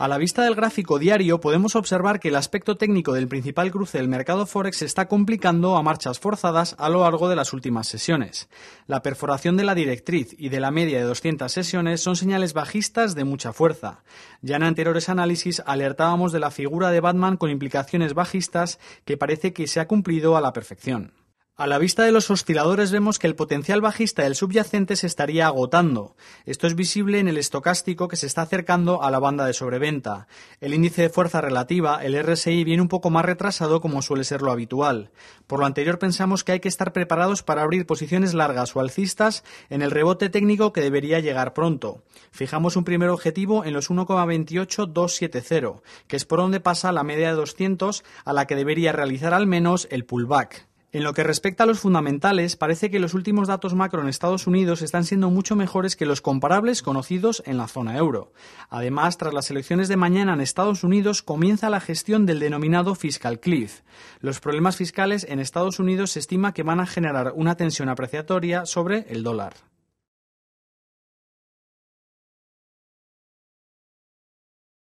A la vista del gráfico diario podemos observar que el aspecto técnico del principal cruce del mercado forex se está complicando a marchas forzadas a lo largo de las últimas sesiones. La perforación de la directriz y de la media de 200 sesiones son señales bajistas de mucha fuerza. Ya en anteriores análisis alertábamos de la figura de Batman con implicaciones bajistas que parece que se ha cumplido a la perfección. A la vista de los osciladores vemos que el potencial bajista del subyacente se estaría agotando. Esto es visible en el estocástico que se está acercando a la banda de sobreventa. El índice de fuerza relativa, el RSI, viene un poco más retrasado como suele ser lo habitual. Por lo anterior pensamos que hay que estar preparados para abrir posiciones largas o alcistas en el rebote técnico que debería llegar pronto. Fijamos un primer objetivo en los 1,28270, que es por donde pasa la media de 200 a la que debería realizar al menos el pullback. En lo que respecta a los fundamentales, parece que los últimos datos macro en Estados Unidos están siendo mucho mejores que los comparables conocidos en la zona euro. Además, tras las elecciones de mañana en Estados Unidos comienza la gestión del denominado fiscal cliff. Los problemas fiscales en Estados Unidos se estima que van a generar una tensión apreciatoria sobre el dólar.